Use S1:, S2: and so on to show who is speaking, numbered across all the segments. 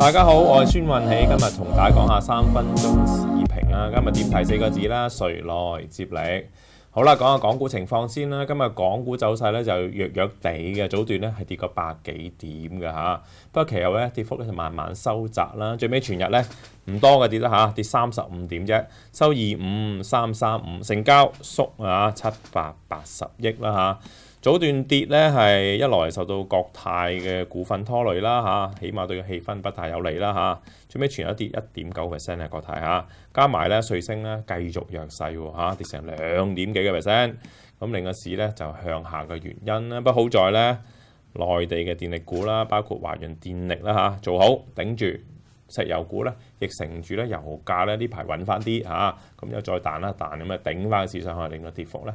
S1: 大家好，我系孙运喜，今日同大家讲下三分钟视频啦。今日点题四个字啦，谁来接力？好啦，讲下港股情况先啦。今日港股走势咧就弱弱地嘅，早段咧系跌个百几点嘅吓，不过其后咧跌幅咧就慢慢收窄啦。最尾全日咧唔多嘅跌啦吓，跌三十五点啫，收二五三三五，成交缩啊七百八十亿啦吓。早段跌咧，係一來受到國泰嘅股份拖累啦嚇，起碼對個氣氛不太有利啦嚇。最尾全日跌一點九 percent 啊，國泰嚇，加埋咧瑞星咧繼續弱勢喎嚇，跌成兩點幾嘅 percent。咁另一市咧就向下嘅原因啦，不過好在咧內地嘅電力股啦，包括華潤電力啦嚇，做好頂住。石油股咧亦承住咧油價咧呢排穩翻啲嚇，咁又再彈啦彈咁啊頂翻個市上，去，令個跌幅咧。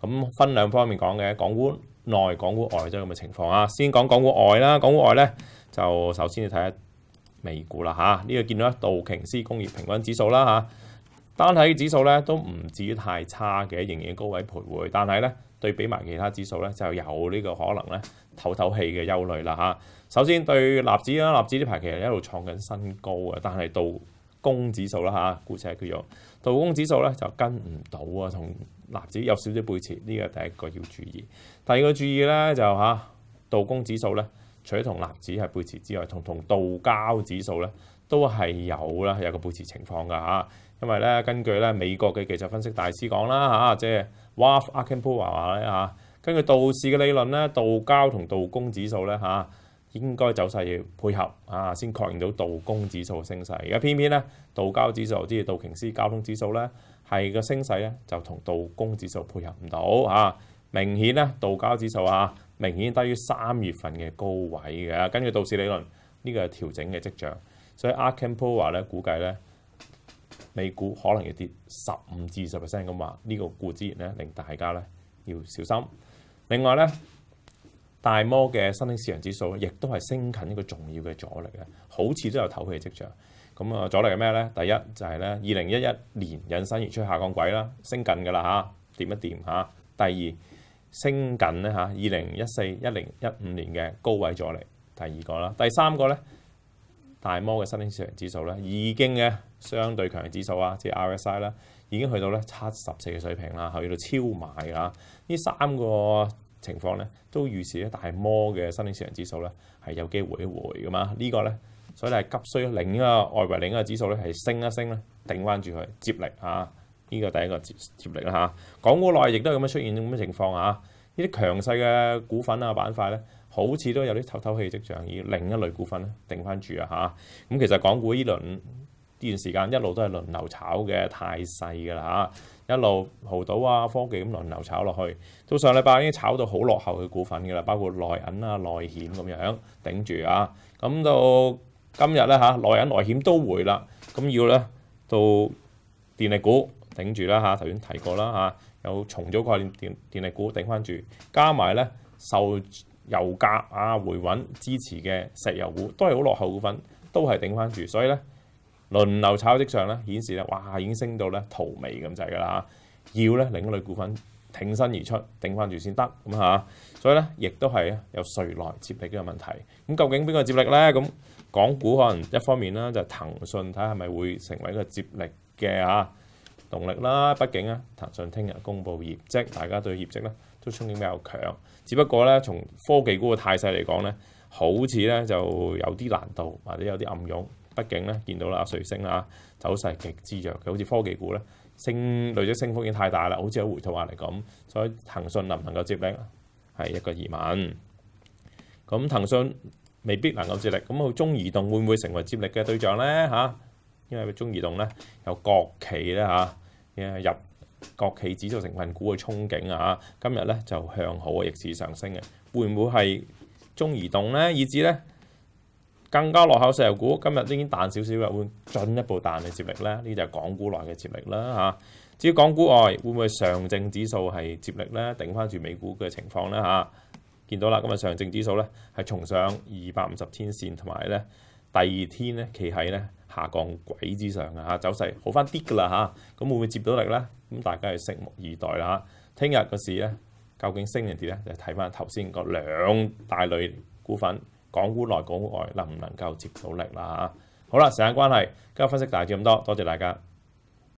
S1: 咁分兩方面講嘅，港股內、港股外都咁嘅情況啊。先講港股外啦，港股外咧就首先要睇下美股啦嚇。呢個見到道瓊斯工業平均指數啦嚇，單體指數咧都唔至於太差嘅，仍然高位徘徊。但係咧對比埋其他指數咧，就有呢個可能咧透透氣嘅憂慮啦吓，首先對立指啦，立指呢排其實一路創緊新高啊，但係到道工指數啦嚇，估且係佢用道工指數咧就跟唔到啊，同納指有少少背馳，呢個第一個要注意。第二個注意咧就嚇道工指數咧，除咗同納指係背馳之外，同同道交指數咧都係有啦，有個背馳情況噶嚇。因為咧根據咧美國嘅技術分析大師講啦嚇，即係 Walt r u n k l 話話咧嚇，根據道士嘅理論咧，道交同道工指數咧嚇。應該走勢配合啊，先確認到道工指數嘅升勢。而家偏偏咧，道交指數，即係道瓊斯交通指數咧，係個升勢咧就同道工指數配合唔到啊！明顯咧，道交指數啊，明顯低於三月份嘅高位嘅。根據道氏理論，呢個係調整嘅跡象。所以 a r k a m Power 咧估計咧，美股可能要跌十五至十 percent 咁話，呢個之資咧令大家咧要小心。另外咧。大摩嘅新兴市場指數亦都係升近一個重要嘅阻力嘅，好似都有唞氣嘅跡象。咁啊，阻力係咩咧？第一就係咧，二零一一年引申而出下降軌啦，升近㗎啦嚇，掂一掂嚇。第二，升近咧嚇，二零一四、一零一五年嘅高位阻力，第二個啦。第三個咧，大摩嘅新兴市場指數咧，已經嘅相對強指數啊，即係 RSI 啦，已經去到咧七十四嘅水平啦，去到超買㗎。呢三個。情況咧都預示咧，大摩嘅新興市場指數咧係有機會一回噶嘛？呢個咧，所以咧係急需另一個外圍另一個指數咧係升一升咧，頂翻住佢接力啊！呢個第一個接接力啦嚇。港股內亦都係咁樣出現咁嘅情況啊！呢啲強勢嘅股份啊、板塊咧，好似都有啲透透氣跡象，以另一類股份咧，頂翻住啊嚇！咁其實港股呢輪呢段時間一路都係輪流炒嘅，太細㗎啦嚇！一路豪島啊、科技咁輪流炒落去，到上禮拜已經炒到好落後嘅股份㗎啦，包括內銀啊、內險咁樣頂住啊。咁到今日咧嚇，內銀內險都回啦，咁要咧到電力股頂住啦嚇，頭先提過啦嚇，有重組概念電電力股頂翻住，加埋咧受油價啊回穩支持嘅石油股都係好落後股份，都係頂翻住，所以咧。輪流炒績上咧，顯示咧，哇已經升到咧圖眉咁滯噶啦，要咧另一類股份挺身而出，頂翻住先得，咁嚇，所以咧亦都係有誰來接力嘅問題。咁究竟邊個接力咧？咁港股可能一方面咧就係騰訊，睇下係咪會成為一個接力嘅嚇動力啦。畢竟咧騰訊聽日公布業績，大家對業績咧都憧憬比較強。只不過咧從科技股嘅態勢嚟講咧，好似咧就有啲難度，或者有啲暗湧。畢竟咧，見到啦，瑞星啊走勢極之弱嘅，好似科技股咧升，類似升幅已經太大啦，好似有回吐壓力咁。所以騰訊能唔能夠接力，係一個疑問。咁騰訊未必能夠接力，咁佢中移動會唔會成為接力嘅對象咧？嚇，因為中移動咧有國企咧嚇入國企指數成分股嘅憧憬啊，今日咧就向好嘅逆市上升嘅，會唔會係中移動咧？以至咧？更加落口石油股，今日已經彈少少啦，會進一步彈去接力咧？呢就係港股內嘅接力啦嚇。至於港股外，會唔會上證指數係接力咧？頂翻住美股嘅情況咧嚇。見到啦，今日上證指數咧係重上二百五十天線，同埋咧第二天咧企喺咧下降軌之上啊嚇，走勢好翻啲㗎啦嚇。咁會唔會接到力咧？咁大家要拭目以待啦嚇。聽日個事咧，究竟升定跌咧？就睇翻頭先個兩大類股份。港股內、港股外能唔能夠接到力啦？好啦，時間關係，今日分析大致咁多，多謝大家。